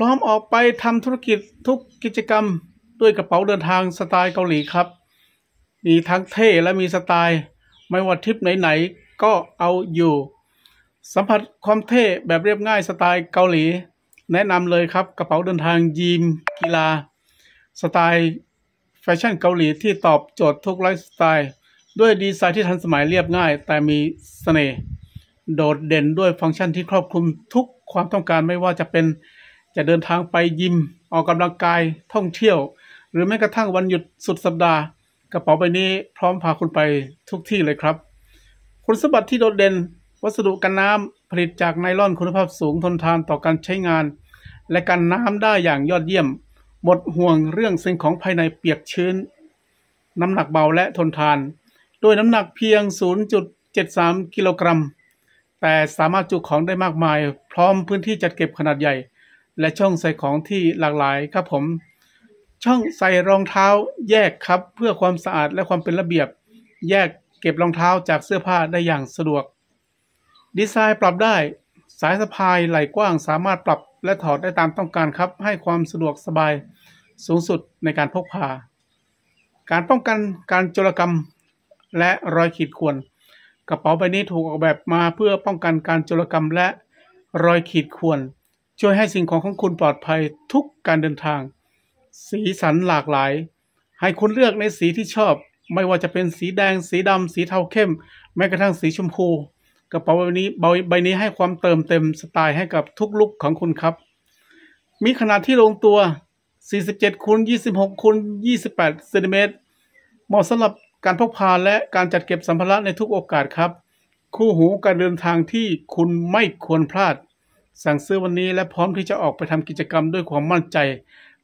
ร้อมออกไปทำธุรกิจทุกกิจกรรมด้วยกระเป๋าเดินทางสไตล์เกาหลีครับ มีทั้งเท่และมีสไตล์ ไม่ว่าทริปไหนๆก็เอาอยู่ สัมผัสความเท่แบบเรียบง่ายสไตล์เกาหลี แนะนำเลยครับกระเป๋าเดินทางยีมกีฬา สไตล์แฟชั่นเกาหลี ที่ตอบโจทย์ทุกไลฟ์สไตล์ ด้วยดีไซน์ที่ทันสมัยเรียบง่ายแต่มีสเสน่ห์โดดเด่นด้วยฟังก์ชันที่ครอบคลุมทุกความต้องการไม่ว่าจะเป็นจะเดินทางไปยิมออกกำลังกาย ท่องเที่ยว หรือแม้กระทั่งวันหยุดสุดสัปดาห์ กระเป๋าใบนี้พร้อมพาคุณไปทุกที่เลยครับ คุณสมบัติที่โดดเด่น วัสดุกันน้ำผลิตจากไนล่อนคุณภาพสูงทนทานต่อการใช้งาน และกันน้ำได้อย่างยอดเยี่ยม หมดห่วงเรื่องสิ่งของภายในเปียกชื้น น้ำหนักเบาและทนทาน ด้วยน้ำหนักเพียง 0.73 กิโลกรัมแต่สามารถจุของได้มากมาย พร้อมพื้นที่จัดเก็บขนาดใหญ่และช่องใส่ของที่หลากหลายครับผม ช่องใส่รองเท้าแยกครับเพื่อความสะอาดและความเป็นระเบียบ แยกเก็บรองเท้าจากเสื้อผ้าได้อย่างสะดวก ดีไซน์ปรับได้สายสะพายไหล่กว้างสามารถปรับและถอดได้ตามต้องการครับ ให้ความสะดวกสบายสูงสุดในการพกพาการป้องกันการจรกรรมและรอยขีดข่วนกระเป๋าใบนี้ถูกออกแบบมาเพื่อป้องกันการจรกรรมและรอยขีดข่วนช่วยให้สิ่งของของคุณปลอดภัยทุกการเดินทาง สีสันหลากหลาย ให้คุณเลือกในสีที่ชอบ ไม่ว่าจะเป็นสีแดง สีดำสีเทาเข้ม แม้กระทั่งสีชมพูกระเป๋าใบนี้ใบนี้ให้ความเติมเต็มสไตล์ให้กับทุกลุกของคุณครับ มีขนาดที่ลงตัว 47 คูณ26คูณ28เซนติเมตรเหมาะสำหรับการพกพาและการจัดเก็บสัมภาระในทุกโอกาสครับ คู่หูการเดินทางที่คุณไม่ควรพลาดสั่งซื้อวันนี้และพร้อมที่จะออกไปทำกิจกรรมด้วยความมั่นใจ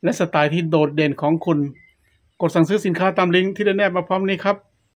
และสไตล์ที่โดดเด่นของคุณ กดสั่งซื้อสินค้าตามลิงก์ที่ได้แนบมาพร้อมนี้ครับ